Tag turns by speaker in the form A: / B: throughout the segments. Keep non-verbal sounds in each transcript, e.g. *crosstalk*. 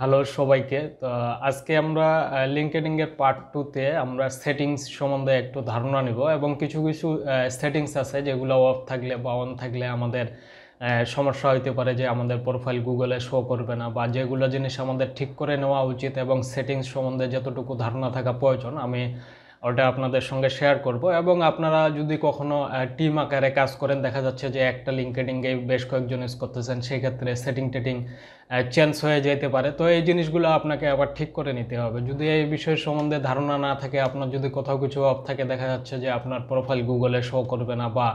A: hello সবাইকে তো আজকে আমরা লিঙ্কেডিংয়ের পার্ট টুতে আমরা সেটিংস সম্বন্ধে একটু ধারণা নিব এবং কিছু কিছু সেটিংস আছে যেগুলো অফ থাকলে বা অন থাকলে আমাদের সমস্যা হইতে পারে যে আমাদের প্রোফাইল গুগলে শো করবে না বা যেগুলো জিনিস আমাদের ঠিক করে নেওয়া উচিত এবং সেটিংস সম্বন্ধে যতটুকু ধারণা থাকা প্রয়োজন আমি ওটা আপনাদের সঙ্গে শেয়ার করব এবং আপনারা যদি কখনো টিম আকারে কাজ করেন দেখা যাচ্ছে যে একটা লিঙ্কেডিংয়ে বেশ কয়েকজন ইউজ করতেছেন সেই ক্ষেত্রে সেটিং টেটিং চেঞ্জ হয়ে যেতে পারে তো এই জিনিসগুলো আপনাকে আবার ঠিক করে নিতে হবে যদি এই বিষয় সম্বন্ধে ধারণা না থাকে আপনার যদি কোথাও কিছু অফ থাকে দেখা যাচ্ছে যে আপনার প্রোফাইল গুগলে শো করবে না বা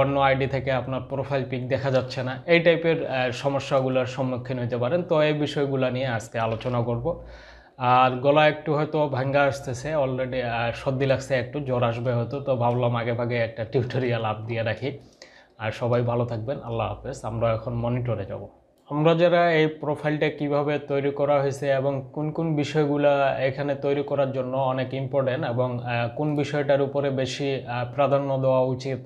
A: অন্য আইডি থেকে আপনার প্রোফাইল পিক দেখা যাচ্ছে না এই টাইপের সমস্যাগুলোর সম্মুখীন হতে পারেন তো এই বিষয়গুলো নিয়ে আজকে আলোচনা করব আর গলা একটু হয়তো ভাঙ্গা আসতেছে অলরেডি সর্দি লাগছে একটু জ্বর আসবে হয়তো তো ভাবলাম আগে ভাগে একটা টিউটোরিয়াল আপ দিয়ে রাখি আর সবাই ভালো থাকবেন আল্লাহ হাফেজ আমরা এখন মনিটরে যাব আমরা যারা এই প্রোফাইলটা কিভাবে তৈরি করা হয়েছে এবং কোন কোন বিষয়গুলো এখানে তৈরি করার জন্য অনেক ইম্পর্ট্যান্ট এবং কোন বিষয়টার উপরে বেশি প্রাধান্য দেওয়া উচিত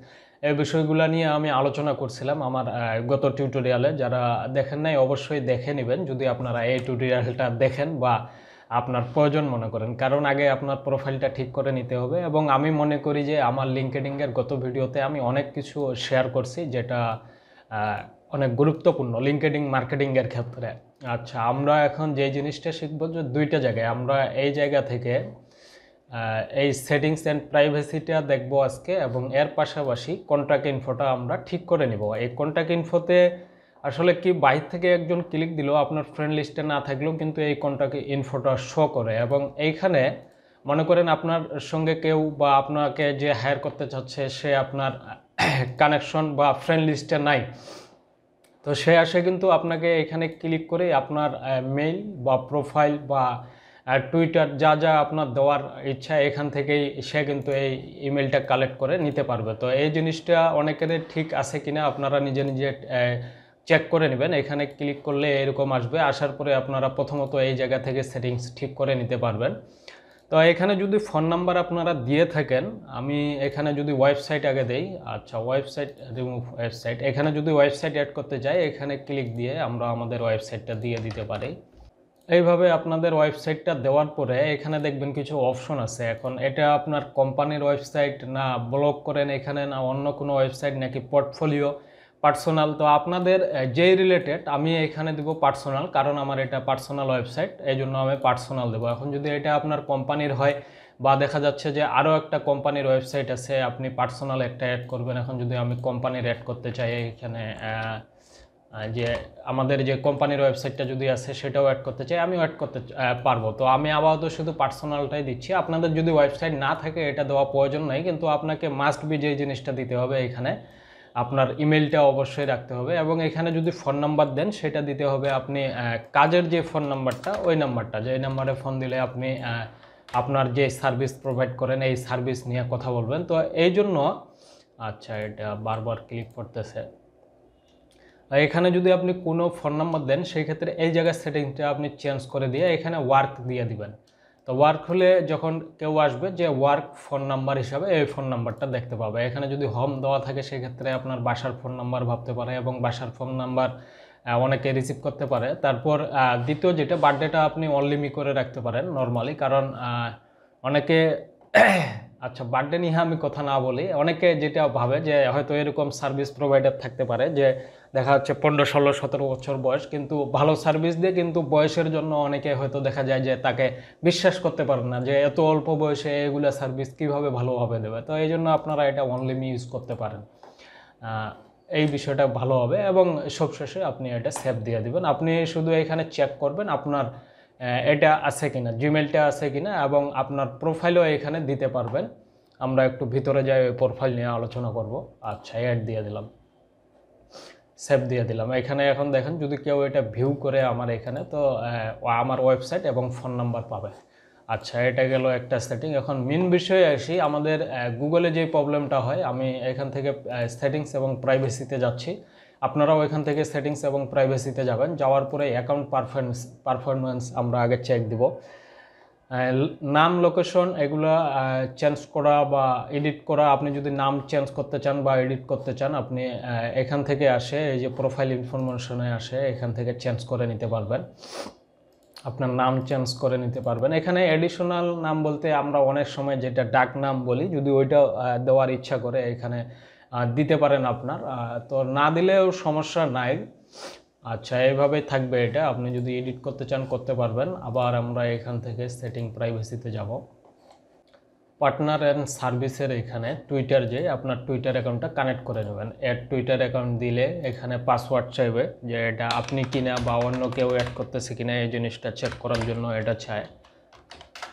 A: এই বিষয়গুলো নিয়ে আমি আলোচনা করছিলাম আমার গত টিউটোরিয়ালে যারা দেখেন নাই অবশ্যই দেখে নেবেন যদি আপনারা এই টিউটোরিয়ালটা দেখেন বা আপনার প্রয়োজন মনে করেন কারণ আগে আপনার প্রোফাইলটা ঠিক করে নিতে হবে এবং আমি মনে করি যে আমার লিঙ্কেডিংয়ের গত ভিডিওতে আমি অনেক কিছু শেয়ার করছি যেটা অনেক গুরুত্বপূর্ণ লিঙ্কেডিং মার্কেটিংয়ের ক্ষেত্রে আচ্ছা আমরা এখন যে জিনিসটা শিখব যে দুইটা জায়গায় আমরা এই জায়গা থেকে এই সেটিংস অ্যান্ড প্রাইভেসিটা দেখব আজকে এবং এর পাশাপাশি কন্ট্রাক্ট ইনফোটা আমরা ঠিক করে নিব এই কন্ট্রাক্ট ইনফোতে আসলে কি বাহির থেকে একজন ক্লিক দিল আপনার ফ্রেন্ড লিস্টে না থাকলেও কিন্তু এই কোনটাকে ইনফোটা শো করে এবং এইখানে মনে করেন আপনার সঙ্গে কেউ বা আপনাকে যে হায়ার করতে চাচ্ছে সে আপনার কানেকশন *coughs* বা ফ্রেন্ড লিস্টে নাই তো সে আসে কিন্তু আপনাকে এখানে ক্লিক করে আপনার মেইল বা প্রোফাইল বা টুইটার যা যা আপনার দেওয়ার ইচ্ছা এখান থেকেই সে কিন্তু এই ইমেলটা কালেক্ট করে নিতে পারবে তো এই জিনিসটা অনেকের ঠিক আছে কিনা আপনারা নিজে নিজে চেক করে নেবেন এখানে ক্লিক করলে এরকম আসবে আসার পরে আপনারা প্রথমত এই জায়গা থেকে সেটিংস ঠিক করে নিতে পারবেন তো এখানে যদি ফোন নাম্বার আপনারা দিয়ে থাকেন আমি এখানে যদি ওয়েবসাইট আগে দেই আচ্ছা ওয়েবসাইট রিমুভ ওয়েবসাইট এখানে যদি ওয়েবসাইট অ্যাড করতে যাই এখানে ক্লিক দিয়ে আমরা আমাদের ওয়েবসাইটটা দিয়ে দিতে পারি এইভাবে আপনাদের ওয়েবসাইটটা দেওয়ার পরে এখানে দেখবেন কিছু অপশন আছে এখন এটা আপনার কোম্পানির ওয়েবসাইট না ব্লগ করেন এখানে না অন্য কোনো ওয়েবসাইট নাকি পোর্টফোলিও পার্সোনাল তো আপনাদের যেই রিলেটেড আমি এখানে দেবো পার্সোনাল কারণ আমার এটা পার্সোনাল ওয়েবসাইট এই জন্য আমি পার্সোনাল দেবো এখন যদি এটা আপনার কোম্পানির হয় বা দেখা যাচ্ছে যে আরও একটা কোম্পানির ওয়েবসাইট আছে আপনি পার্সোনাল একটা অ্যাড করবেন এখন যদি আমি কোম্পানির অ্যাড করতে চাই এখানে যে আমাদের যে কোম্পানির ওয়েবসাইটটা যদি আছে সেটাও অ্যাড করতে চাই আমিও অ্যাড করতে পারবো তো আমি আপাতত শুধু পার্সোনালটাই দিচ্ছি আপনাদের যদি ওয়েবসাইট না থাকে এটা দেওয়া প্রয়োজন নাই কিন্তু আপনাকে মাস্ট বি যে জিনিসটা দিতে হবে এখানে আপনার ইমেলটা অবশ্যই রাখতে হবে এবং এখানে যদি ফোন নাম্বার দেন সেটা দিতে হবে আপনি কাজের যে ফোন নাম্বারটা ওই নাম্বারটা যে এই নাম্বারে ফোন দিলে আপনি আপনার যে সার্ভিস প্রোভাইড করেন এই সার্ভিস নিয়ে কথা বলবেন তো এই জন্য আচ্ছা এটা বারবার ক্লিক করতেছে এখানে যদি আপনি কোনো ফোন নাম্বার দেন সেই ক্ষেত্রে এই জায়গার সেটিংটা আপনি চেঞ্জ করে দিয়ে এখানে ওয়ার্ক দিয়ে দিবেন তো ওয়ার্ক হলে যখন কেউ আসবে যে ওয়ার্ক ফোন নাম্বার হিসাবে এই ফোন নাম্বারটা দেখতে পাবে এখানে যদি হোম দেওয়া থাকে সেক্ষেত্রে আপনার বাসার ফোন নাম্বার ভাবতে পারে এবং বাসার ফোন নাম্বার অনেকে রিসিভ করতে পারে তারপর দ্বিতীয় যেটা বার্থডেটা আপনি অনলিমি করে রাখতে পারেন নর্মালি কারণ অনেকে *coughs* আচ্ছা বার্থডে নিয়ে আমি কথা না বলি অনেকে যেটা ভাবে যে হয়তো এরকম সার্ভিস প্রোভাইডার থাকতে পারে যে দেখা যাচ্ছে পনেরো ষোলো সতেরো বছর বয়স কিন্তু ভালো সার্ভিস দিয়ে কিন্তু বয়সের জন্য অনেকে হয়তো দেখা যায় যে তাকে বিশ্বাস করতে পারে না যে এত অল্প বয়সে এগুলো সার্ভিস কীভাবে ভালোভাবে দেবে তো এই জন্য আপনারা এটা অনলিমি ইউজ করতে পারেন এই বিষয়টা ভালো হবে এবং সবশেষে আপনি এটা সেভ দিয়ে দেবেন আপনি শুধু এখানে চেক করবেন আপনার এটা আছে কি না জিমেলটা আছে কিনা এবং আপনার প্রোফাইলও এখানে দিতে পারবেন আমরা একটু ভিতরে যাই ওই প্রোফাইল নিয়ে আলোচনা করব আচ্ছা অ্যাড দিয়ে দিলাম সেভ দিয়ে দিলাম এখানে এখন দেখেন যদি কেউ এটা ভিউ করে আমার এখানে তো আমার ওয়েবসাইট এবং ফোন নাম্বার পাবে আচ্ছা এটা গেল একটা সেটিং এখন মেন বিষয়ে আসি আমাদের গুগলে যে প্রবলেমটা হয় আমি এখান থেকে সেটিংস এবং প্রাইভেসিতে যাচ্ছি আপনারাও এখান থেকে সেটিংস এবং প্রাইভেসিতে যাবেন যাওয়ার পরে অ্যাকাউন্ট পারফরমেন্স পারফরমেন্স আমরা আগে চেক দিব নাম লোকেশন এগুলো চেঞ্জ করা বা এডিট করা আপনি যদি নাম চেঞ্জ করতে চান বা এডিট করতে চান আপনি এখান থেকে আসে এই যে প্রোফাইল ইনফরমেশনে আসে এখান থেকে চেঞ্জ করে নিতে পারবেন আপনার নাম চেঞ্জ করে নিতে পারবেন এখানে অ্যাডিশনাল নাম বলতে আমরা অনেক সময় যেটা ডাক নাম বলি যদি ওইটা দেওয়ার ইচ্ছা করে এখানে দিতে পারেন আপনার তো না দিলেও সমস্যা নাই আচ্ছা এভাবে থাকবে এটা আপনি যদি এডিট করতে চান করতে পারবেন আবার আমরা এখান থেকে সেটিং প্রাইভেসিতে যাব পার্টনার অ্যান্ড সার্ভিসের এখানে টুইটার যে আপনার টুইটার অ্যাকাউন্টটা কানেক্ট করে নেবেন অ্যাড টুইটার অ্যাকাউন্ট দিলে এখানে পাসওয়ার্ড চাইবে যে এটা আপনি কিনা বা অন্য কেউ অ্যাড করতেছে কিনা এই জিনিসটা চেক করার জন্য এটা চায়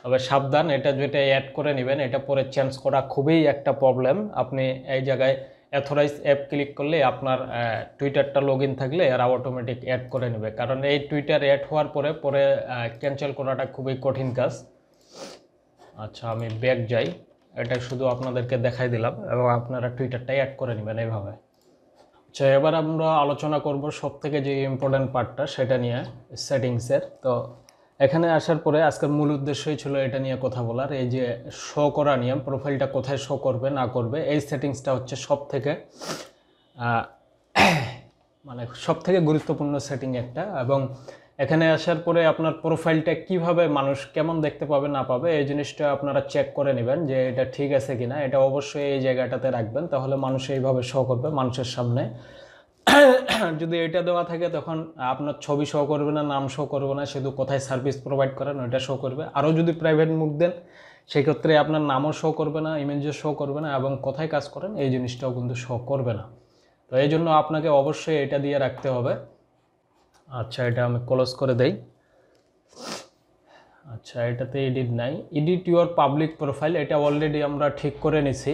A: তবে সাবধান এটা যেটা অ্যাড করে নেবেন এটা পরে চেঞ্জ করা খুবই একটা প্রবলেম আপনি এই জায়গায় অ্যাথোরাইজ অ্যাপ ক্লিক করলে আপনার টুইটারটা লগ থাকলে এরা অটোমেটিক অ্যাড করে নেবে কারণ এই টুইটার অ্যাড হওয়ার পরে পরে ক্যান্সেল করাটা খুবই কঠিন কাজ আচ্ছা আমি ব্যাক যাই এটা শুধু আপনাদেরকে দেখাই দিলাম এবং আপনারা টুইটারটাই অ্যাড করে নেবেন এইভাবে আচ্ছা এবার আমরা আলোচনা করব সব থেকে যে ইম্পর্ট্যান্ট পার্টটা সেটা নিয়ে সেটিংসের তো এখানে আসার পরে আজকের মূল উদ্দেশ্যই ছিল এটা নিয়ে কথা বলার এই যে শো করা নিয়ম প্রোফাইলটা কোথায় শো করবে না করবে এই সেটিংসটা হচ্ছে সব থেকে মানে সব থেকে গুরুত্বপূর্ণ সেটিং একটা এবং এখানে আসার পরে আপনার প্রোফাইলটা কিভাবে মানুষ কেমন দেখতে পাবে না পাবে এই জিনিসটা আপনারা চেক করে নেবেন যে এটা ঠিক আছে কিনা এটা অবশ্যই এই জায়গাটাতে রাখবেন তাহলে মানুষ এইভাবে শো করবে মানুষের সামনে *coughs* যদি এটা দেওয়া থাকে তখন আপনার ছবি শো করবে না নাম শো করবে না শুধু কোথায় সার্ভিস প্রোভাইড করেন ওইটা শো করবে আরও যদি প্রাইভেট মুখ দেন সেক্ষেত্রে আপনার নামও শো করবে না ইমেজও শো করবে না এবং কোথায় কাজ করেন এই জিনিসটাও কিন্তু শো করবে না তো এই জন্য আপনাকে অবশ্যই এটা দিয়ে রাখতে হবে আচ্ছা এটা আমি ক্লোজ করে দেই আচ্ছা এটাতে এডিট নাই এডিট ইউর পাবলিক প্রোফাইল এটা অলরেডি আমরা ঠিক করে নিছি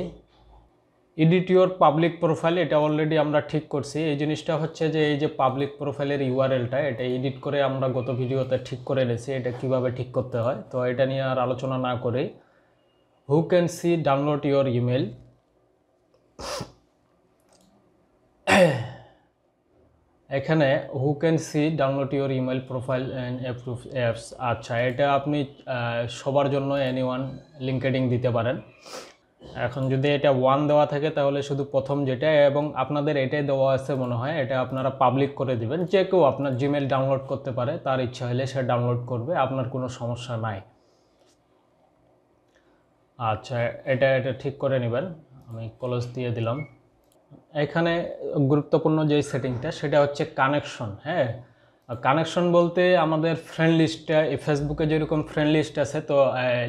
A: এডিট ইউর পাবলিক প্রোফাইল এটা অলরেডি আমরা ঠিক করছি এই জিনিসটা হচ্ছে যে এই যে পাবলিক প্রোফাইলের ইউআরএলটা এটা এডিট করে আমরা গত ভিডিওতে ঠিক করে এনেছি এটা কিভাবে ঠিক করতে হয় তো এটা নিয়ে আর আলোচনা না করে who can see download your email এখানে who can see download your email profile and approve apps আচ্ছা এটা আপনি সবার জন্য এনি ওয়ান লিঙ্কেডিং দিতে পারেন এখন যদি এটা ওয়ান দেওয়া থাকে তাহলে শুধু প্রথম যেটা এবং আপনাদের এটাই দেওয়া আছে মনে হয় এটা আপনারা পাবলিক করে দিবেন যে কেউ আপনার জিমেল ডাউনলোড করতে পারে তার ইচ্ছা হলে সে ডাউনলোড করবে আপনার কোনো সমস্যা নাই আচ্ছা এটা এটা ঠিক করে নেবেন আমি কলেজ দিয়ে দিলাম এখানে গুরুত্বপূর্ণ যে সেটিংটা সেটা হচ্ছে কানেকশন হ্যাঁ কানেকশন বলতে আমাদের ফ্রেন্ড লিস্টটা এই ফেসবুকে যেরকম ফ্রেন্ড লিস্ট আছে তো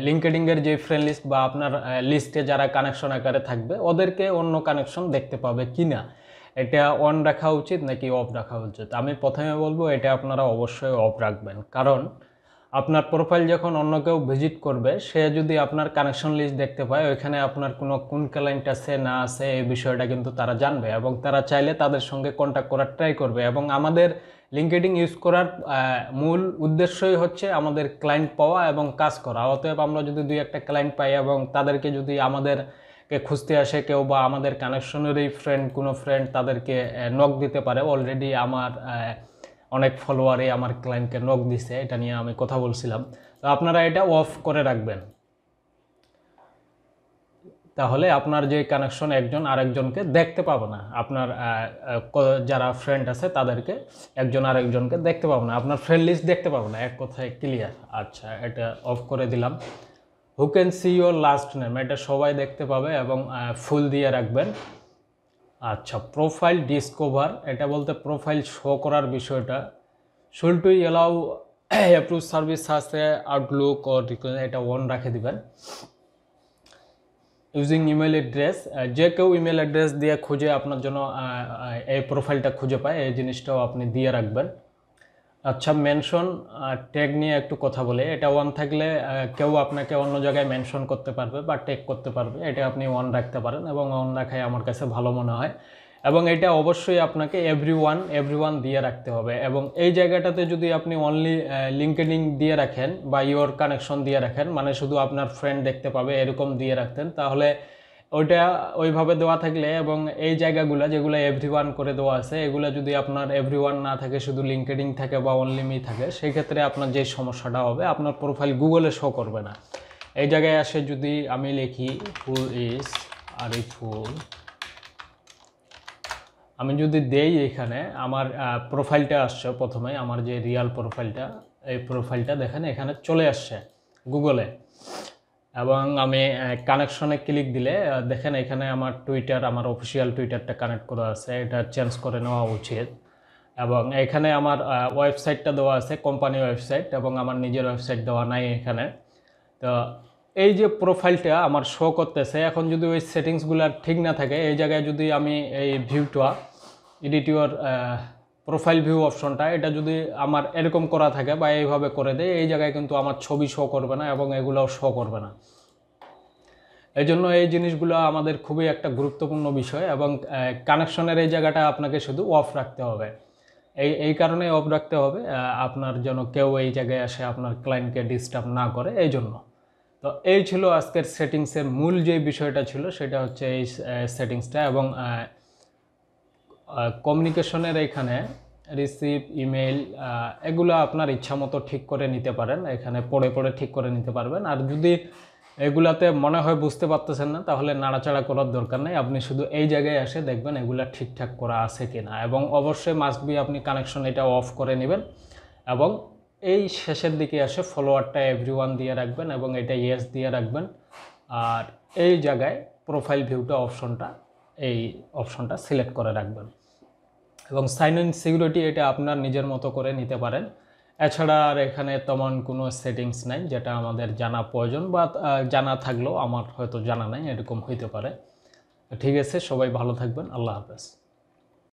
A: লিঙ্কেডিংয়ের যে ফ্রেন্ড লিস্ট বা আপনার লিস্টে যারা কানেকশন আকারে থাকবে ওদেরকে অন্য কানেকশন দেখতে পাবে কি না এটা অন রাখা উচিত নাকি অফ রাখা উচিত আমি প্রথমে বলবো এটা আপনারা অবশ্যই অফ রাখবেন কারণ আপনার প্রোফাইল যখন অন্য কেউ ভিজিট করবে সে যদি আপনার কানেকশন লিস্ট দেখতে পায় ওইখানে আপনার কোনো কোন ক্লায়েন্ট আছে না আছে এই বিষয়টা কিন্তু তারা জানবে এবং তারা চাইলে তাদের সঙ্গে কন্ট্যাক্ট করার ট্রাই করবে এবং আমাদের লিঙ্কেডিং ইউজ করার মূল উদ্দেশ্যই হচ্ছে আমাদের ক্লায়েন্ট পাওয়া এবং কাজ করা অতএব আমরা যদি দুই একটা ক্লায়েন্ট পাই এবং তাদেরকে যদি আমাদের কে খুঁজতে আসে কেউ বা আমাদের কানেকশনেরই ফ্রেন্ড কোনো ফ্রেন্ড তাদেরকে নক দিতে পারে অলরেডি আমার অনেক ফলোয়ারে আমার ক্লায়েন্টকে নক দিছে এটা নিয়ে আমি কথা বলছিলাম তো আপনারা এটা অফ করে রাখবেন তাহলে আপনার যে কানেকশন একজন আরেকজনকে দেখতে পাবে না আপনার যারা ফ্রেন্ড আছে তাদেরকে একজন আরেকজনকে দেখতে পাবে না আপনার ফ্রেন্ড লিস্ট দেখতে পাবে না এক কথায় ক্লিয়ার আচ্ছা এটা অফ করে দিলাম who can see your last name এটা সবাই দেখতে পাবে এবং ফুল দিয়ে রাখবেন আচ্ছা প্রোফাইল ডিসকভার এটা বলতে প্রোফাইল শো করার বিষয়টা শুল টু এলাউ অ্যাপ্রুভ সার্ভিস আছে আউটলুক এটা অন রাখে দিবেন ইউজিং ইমেল অ্যাড্রেস যে কেউ ইমেল অ্যাড্রেস দিয়ে খুঁজে আপনার জন্য এই প্রোফাইলটা খুঁজে পায় এই জিনিসটাও আপনি দিয়ে রাখবেন আচ্ছা মেনশন ট্যাগ নিয়ে একটু কথা বলে এটা ওয়ান থাকলে কেউ আপনাকে অন্য জায়গায় মেনশন করতে পারবে বা ট্যাগ করতে পারবে এটা আপনি ওয়ান রাখতে পারেন এবং ওয়ান রাখাই আমার কাছে ভালো মনে হয় এবং এটা অবশ্যই আপনাকে এভরি ওয়ান এভরি ওয়ান দিয়ে রাখতে হবে এবং এই জায়গাটাতে যদি আপনি অনলি লিঙ্কেডিং দিয়ে রাখেন বা ইওর কানেকশন দিয়ে রাখেন মানে শুধু আপনার ফ্রেন্ড দেখতে পাবে এরকম দিয়ে রাখতেন তাহলে ওইটা ওইভাবে দেওয়া থাকলে এবং এই জায়গাগুলো যেগুলো এভরি ওয়ান করে দেওয়া আছে এগুলো যদি আপনার এভরি ওয়ান না থাকে শুধু লিঙ্কেডিং থাকে বা অনলি মি থাকে সেক্ষেত্রে আপনার যে সমস্যাটা হবে আপনার প্রোফাইল গুগলে শো করবে না এই জায়গায় আসে যদি আমি লিখি হু ইজ আরিফুল আমি যদি দেই এখানে আমার প্রোফাইলটা আসছে প্রথমে আমার যে রিয়াল প্রোফাইলটা এই প্রোফাইলটা দেখেন এখানে চলে আসছে গুগলে এবং আমি কানেকশনে ক্লিক দিলে দেখেন এখানে আমার টুইটার আমার অফিসিয়াল টুইটারটা কানেক্ট করা আছে এটা চেঞ্জ করে নেওয়া উচিত এবং এখানে আমার ওয়েবসাইটটা দেওয়া আছে কোম্পানি ওয়েবসাইট এবং আমার নিজের ওয়েবসাইট দেওয়া নাই এখানে তো এই যে প্রোফাইলটা আমার শো করতেছে এখন যদি ওই সেটিংসগুলো ঠিক না থাকে এই জায়গায় যদি আমি এই ভিউটা এডিট ইউর প্রোফাইল ভিউ অপশনটা এটা যদি আমার এরকম করা থাকে বা এইভাবে করে দেয় এই জায়গায় কিন্তু আমার ছবি শো করবে না এবং এগুলোও শো করবে না এই জন্য এই জিনিসগুলো আমাদের খুবই একটা গুরুত্বপূর্ণ বিষয় এবং কানেকশনের এই জায়গাটা আপনাকে শুধু অফ রাখতে হবে এই এই কারণে অফ রাখতে হবে আপনার যেন কেউ এই জায়গায় আসে আপনার ক্লায়েন্টকে ডিস্টার্ব না করে এই জন্য তো এই ছিল আজকের সেটিংসের মূল যে বিষয়টা ছিল সেটা হচ্ছে এই সেটিংসটা এবং কমিউনিকেশনের এখানে রিসিভ ইমেল এগুলো আপনার ইচ্ছা মতো ঠিক করে নিতে পারেন এখানে পড়ে পড়ে ঠিক করে নিতে পারবেন আর যদি এগুলাতে মনে হয় বুঝতে পারতেছেন না তাহলে নাড়াচাড়া করার দরকার নেই আপনি শুধু এই জায়গায় এসে দেখবেন এগুলা ঠিকঠাক করা আছে কি না এবং অবশ্যই মাস্ক বি আপনি কানেকশন এটা অফ করে নেবেন এবং এই শেষের দিকে এসে ফলোয়ারটা এভরি দিয়ে রাখবেন এবং এটা ইয়েস দিয়ে রাখবেন আর এই জায়গায় প্রোফাইল ভিউটা অপশনটা এই অপশনটা সিলেক্ট করে রাখবেন এবং সাইন ইন সিকিউরিটি এটা আপনার নিজের মতো করে নিতে পারেন এছাড়া আর এখানে তেমন কোনো সেটিংস নাই যেটা আমাদের জানা প্রয়োজন বা জানা থাকলেও আমার হয়তো জানা নাই এরকম হইতে পারে ঠিক আছে সবাই ভালো থাকবেন আল্লাহ হাফেজ